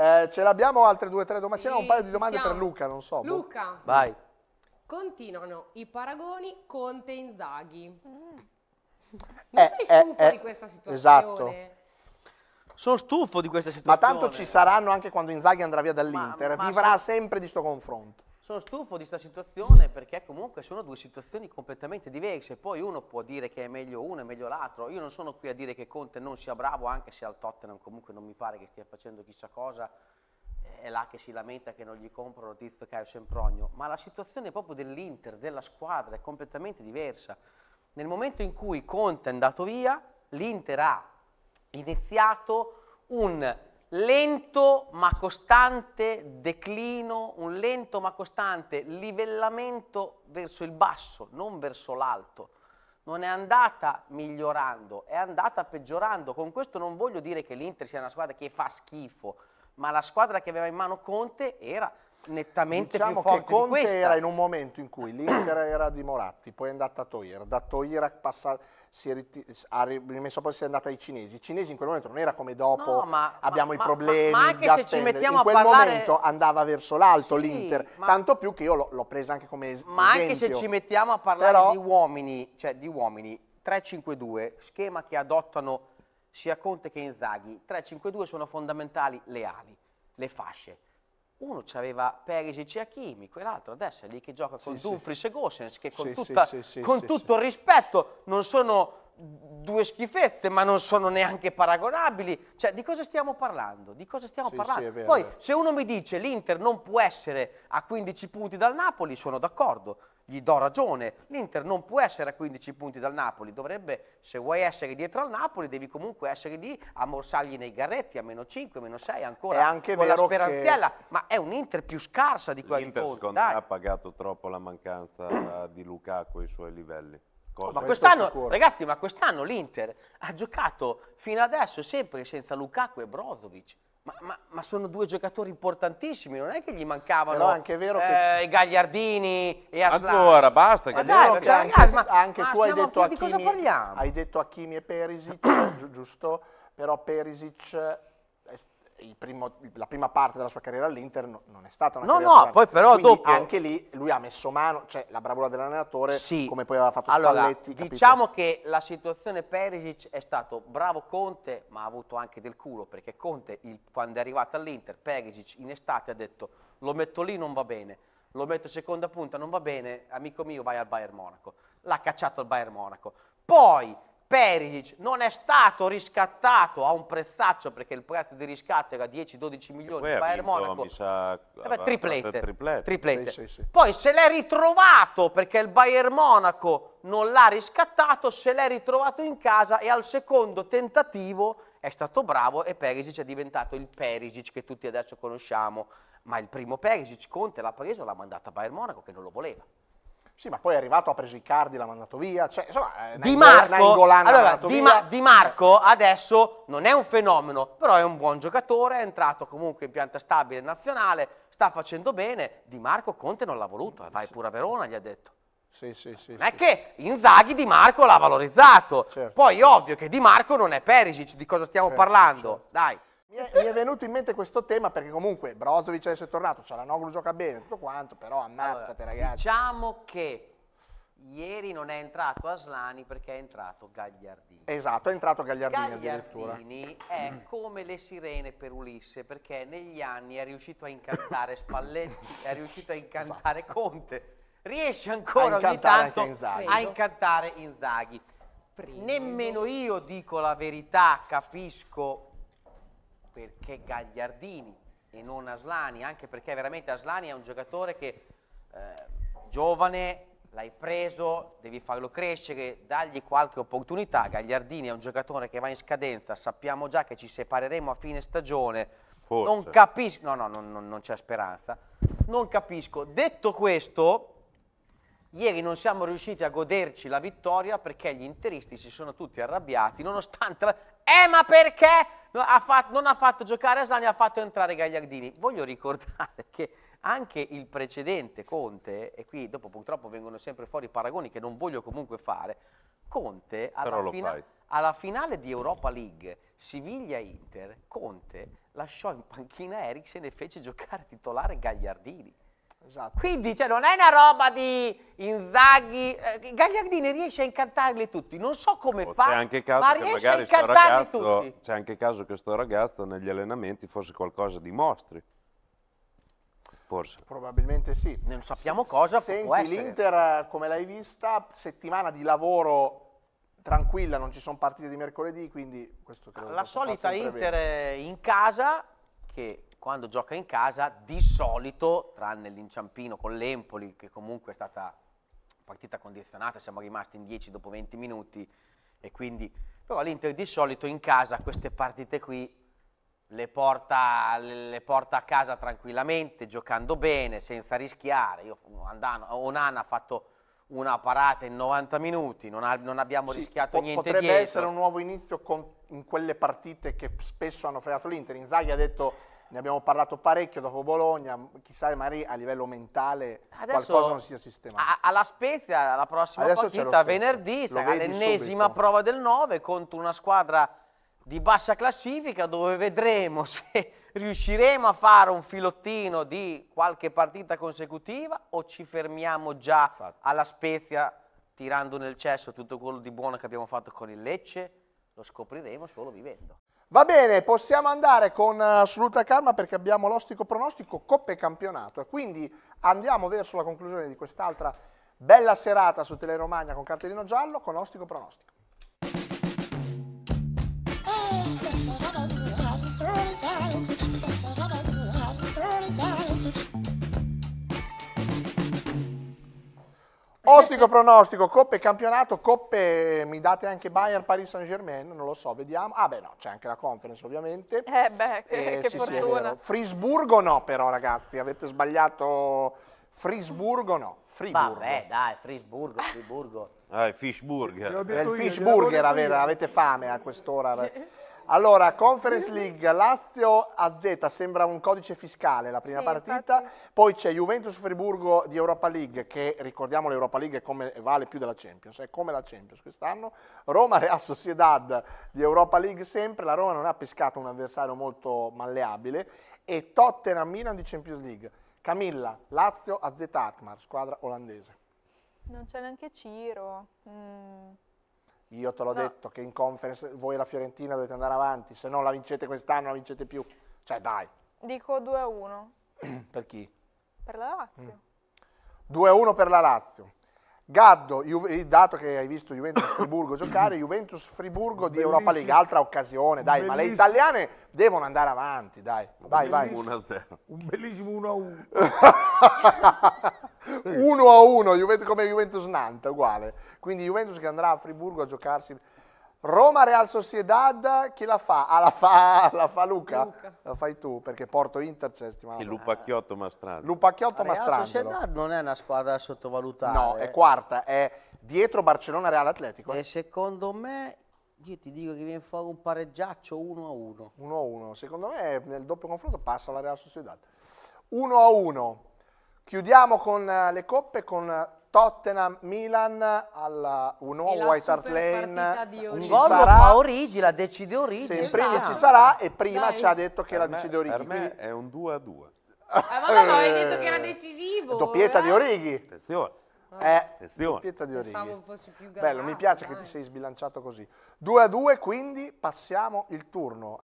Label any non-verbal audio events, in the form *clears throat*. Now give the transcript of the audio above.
Eh, ce l'abbiamo altre due o tre domande? Sì, C'erano un paio di domande siamo. per Luca, non so. Boh. Luca. Boh. Vai. Continuano i paragoni Conte Inzaghi. Mm. Non eh, sei eh, stufo eh, di questa situazione? Esatto. Sono stufo di questa situazione. Ma tanto ci saranno anche quando Inzaghi andrà via dall'Inter. Vivrà so... sempre di sto confronto sono stufo di questa situazione perché comunque sono due situazioni completamente diverse. Poi uno può dire che è meglio uno, è meglio l'altro. Io non sono qui a dire che Conte non sia bravo, anche se al Tottenham comunque non mi pare che stia facendo chissà cosa. È là che si lamenta che non gli comprano Tizio Caio Sempronio. Ma la situazione proprio dell'Inter, della squadra, è completamente diversa. Nel momento in cui Conte è andato via, l'Inter ha iniziato un lento ma costante declino, un lento ma costante livellamento verso il basso, non verso l'alto. Non è andata migliorando, è andata peggiorando. Con questo non voglio dire che l'Inter sia una squadra che fa schifo, ma la squadra che aveva in mano Conte era nettamente diciamo più forte che Conte era in un momento in cui l'Inter *clears throat* era di Moratti, poi è andata a Toira, da Toira passato, si è, ha rimesso poi si è andata ai cinesi. I cinesi in quel momento non era come dopo no, ma, abbiamo ma, i problemi, ma, ma anche se in quel parlare... momento andava verso l'alto sì, l'Inter, tanto più che io l'ho presa anche come es- ma esempio. Ma anche se ci mettiamo a parlare Però... di uomini, cioè di uomini, 3-5-2, schema che adottano sia Conte che Inzaghi, 3-5-2 sono fondamentali le ali, le fasce. Uno aveva Perisic e Hakimi, quell'altro adesso è lì che gioca con sì, Dumfries sì. e Gossens, che con, sì, tutta, con tutto il rispetto non sono due schifezze, ma non sono neanche paragonabili. Cioè, di cosa stiamo parlando? Cosa stiamo sì, parlando? Sì, Poi, se uno mi dice l'Inter non può essere a 15 punti dal Napoli, sono d'accordo, gli do ragione. L'Inter non può essere a 15 punti dal Napoli, dovrebbe, se vuoi essere dietro al Napoli, devi comunque essere lì a morsargli nei garretti, a meno 5, meno 6, ancora è anche con la speranziella. Che... Ma è un'Inter più scarsa di quella di L'Inter, secondo me, ha pagato troppo la mancanza di Lukaku ai suoi livelli. Oh, ma quest'anno, ragazzi, ma quest'anno l'Inter ha giocato fino adesso sempre senza Lukaku e Brozovic. Ma, ma, ma, sono due giocatori importantissimi, non è che gli mancavano Però anche vero che... eh, i Gagliardini e Aslan. Ancora, basta. Ma dai, cioè, anche, ma, anche tu hai detto, Achimi, di cosa parliamo? hai detto Hakimi e Perisic, *coughs* giusto? Però Perisic è primo, la prima parte della sua carriera all'Inter non è stata una no, carriera No, no, poi però Quindi dopo... anche lì lui ha messo mano, cioè la bravura dell'allenatore, sì. come poi aveva fatto allora, Spalletti. Capito? Diciamo che la situazione Perisic è stato bravo Conte, ma ha avuto anche del culo, perché Conte il, quando è arrivato all'Inter, Perisic in estate ha detto lo metto lì non va bene, lo metto seconda punta non va bene, amico mio vai al Bayern Monaco. L'ha cacciato al Bayern Monaco. Poi Perisic non è stato riscattato a un prezzaccio perché il prezzo di riscatto era 10-12 milioni Beh, Bayern Monaco sa, eh beh, triplette, poi se l'è ritrovato perché il Bayern Monaco non l'ha riscattato se l'è ritrovato in casa e al secondo tentativo è stato bravo e Perisic è diventato il Perisic che tutti adesso conosciamo ma il primo Perisic Conte l'ha preso e l'ha mandato a Bayern Monaco che non lo voleva sì, ma poi è arrivato, ha preso i cardi, l'ha mandato via. Cioè, insomma, eh, Di Marco, allora, di, Ma, di Marco adesso non è un fenomeno, però è un buon giocatore, è entrato comunque in pianta stabile nazionale, sta facendo bene. Di Marco Conte non l'ha voluto, eh, vai sì. pure a Verona, gli ha detto. Sì, sì, sì. Non è che Inzaghi Di Marco l'ha valorizzato. Certo, Poi certo. ovvio che Di Marco non è Perisic, di cosa stiamo certo, parlando? Certo. Dai mi, è, mi è, venuto in mente questo tema perché comunque Brozovic adesso è tornato, Cialanoglu gioca bene, tutto quanto, però ammazzate allora, ragazzi. Diciamo che ieri non è entrato Aslani perché è entrato Gagliardini. Esatto, è entrato Gagliardini, Gagliardini addirittura. è come le sirene per Ulisse perché negli anni è riuscito a incantare *laughs* Spalletti, è riuscito a esatto. incantare esatto. Conte, riesce ancora ogni tanto a incantare Inzaghi. Primo. Nemmeno io dico la verità, capisco perché Gagliardini e non Aslani, anche perché veramente Aslani è un giocatore che eh, giovane, l'hai preso, devi farlo crescere, dagli qualche opportunità. Gagliardini è un giocatore che va in scadenza, sappiamo già che ci separeremo a fine stagione. Forse. Non capisco, no, no, non, non, non c'è speranza. Non capisco. Detto questo, ieri non siamo riusciti a goderci la vittoria perché gli interisti si sono tutti arrabbiati, nonostante la, eh, ma perché no, ha fatto, non ha fatto giocare Asani, ha fatto entrare Gagliardini? Voglio ricordare che anche il precedente Conte, e qui dopo purtroppo vengono sempre fuori i paragoni che non voglio comunque fare, Conte alla, fina alla finale di Europa League, Siviglia-Inter, Conte lasciò in panchina Eriksen e fece giocare titolare Gagliardini. Esatto. Quindi cioè, non è una roba di Inzaghi, eh, Gagliardini riesce a incantarli tutti, non so come oh, fa, ma riesce a incantarli ragazzo, tutti. C'è anche caso che sto ragazzo negli allenamenti fosse qualcosa di mostri. Forse. Probabilmente sì. Non sappiamo se, cosa Senti, può essere. l'Inter, come l'hai vista, settimana di lavoro tranquilla, non ci sono partite di mercoledì, quindi questo credo La solita Inter bene. in casa che quando gioca in casa di solito, tranne l'inciampino con l'Empoli, che comunque è stata partita condizionata, siamo rimasti in 10 dopo 20 minuti, e quindi, però l'Inter di solito in casa queste partite qui le porta, le porta a casa tranquillamente, giocando bene, senza rischiare. Io, andano, Onana ha fatto una parata in 90 minuti, non, ha, non abbiamo sì, rischiato po niente potrebbe dietro. essere un nuovo inizio con, in quelle partite che spesso hanno fregato l'Inter. Inzaghi ha detto ne abbiamo parlato parecchio dopo Bologna, chissà magari a livello mentale Adesso, qualcosa non sia sistemato. alla Spezia, la prossima Adesso partita venerdì, sarà l'ennesima prova del 9 contro una squadra di bassa classifica dove vedremo *laughs* se riusciremo a fare un filottino di qualche partita consecutiva o ci fermiamo già alla Spezia tirando nel cesso tutto quello di buono che abbiamo fatto con il Lecce lo scopriremo solo vivendo. Va bene, possiamo andare con eh, assoluta calma perché abbiamo l'ostico pronostico Coppe Campionato quindi andiamo verso la conclusione di quest'altra bella serata su Teleromagna con cartellino giallo con ostico pronostico. pronostico, pronostico, coppe campionato, coppe mi date anche Bayern, Paris Saint Germain, non lo so, vediamo. Ah beh no, c'è anche la conference ovviamente. Eh beh, che, eh, che sì, fortuna. Sì, Frisburgo no però ragazzi, avete sbagliato Frisburgo no, Friburgo. Vabbè dai, Frisburgo, Friburgo. Ah, Fishburger. il Fishburger, eh, avete fame a quest'ora. Allora, Conference League Lazio AZ sembra un codice fiscale la prima sì, partita, infatti. poi c'è Juventus Friburgo di Europa League che ricordiamo l'Europa League come, vale più della Champions, è come la Champions quest'anno, Roma *laughs* Real Sociedad di Europa League sempre, la Roma non ha pescato un avversario molto malleabile e Tottenham Milan di Champions League. Camilla, Lazio AZ Akmar, squadra olandese. Non c'è neanche Ciro. Mm. Io te l'ho no. detto che in conference voi la Fiorentina dovete andare avanti, se non la vincete quest'anno non la vincete più. Cioè dai. Dico 2-1. *clears throat* per chi? Per la Lazio. Mm. 2-1 per la Lazio. Gaddo, dato che hai visto Juventus-Friburgo giocare, *clears throat* Juventus-Friburgo di Europa League, altra occasione, dai, ma le italiane devono andare avanti, dai, vai, vai. Un bellissimo 1-1. *laughs* 1 *laughs* a 1 Juventus, come Juventus Nanta, uguale. Quindi Juventus che andrà a Friburgo a giocarsi. Roma Real Sociedad, chi la fa? Ah, la fa, *laughs* la fa Luca? Luca. La fai tu perché porto Inter c'è settimana. E Lupacchiotto Mastrangelo. Lupacchiotto Mastrangelo. Real Sociedad non è una squadra da sottovalutare. No, è quarta, è dietro Barcellona Real Atletico. E eh. secondo me io ti dico che viene fuori un pareggiaccio 1 a 1. 1 a 1, secondo me nel doppio confronto passa la Real Sociedad. 1 a 1. Chiudiamo con eh, le coppe con Tottenham-Milan alla un nuovo White Hart Lane. Un gol fa Origi, la decide Origi. Sempre esatto. prima ci sarà e prima Dai. ci ha detto che per la me, decide Origi. Per me è un 2 a 2. Ah, eh, ma no, hai detto che era eh, decisivo. Doppietta eh? di Origi. Attenzione. Eh, Attenzione. doppietta di Origi. Pensavo fosse più Bello, mi piace dai. che ti sei sbilanciato così. 2 a 2, quindi passiamo il turno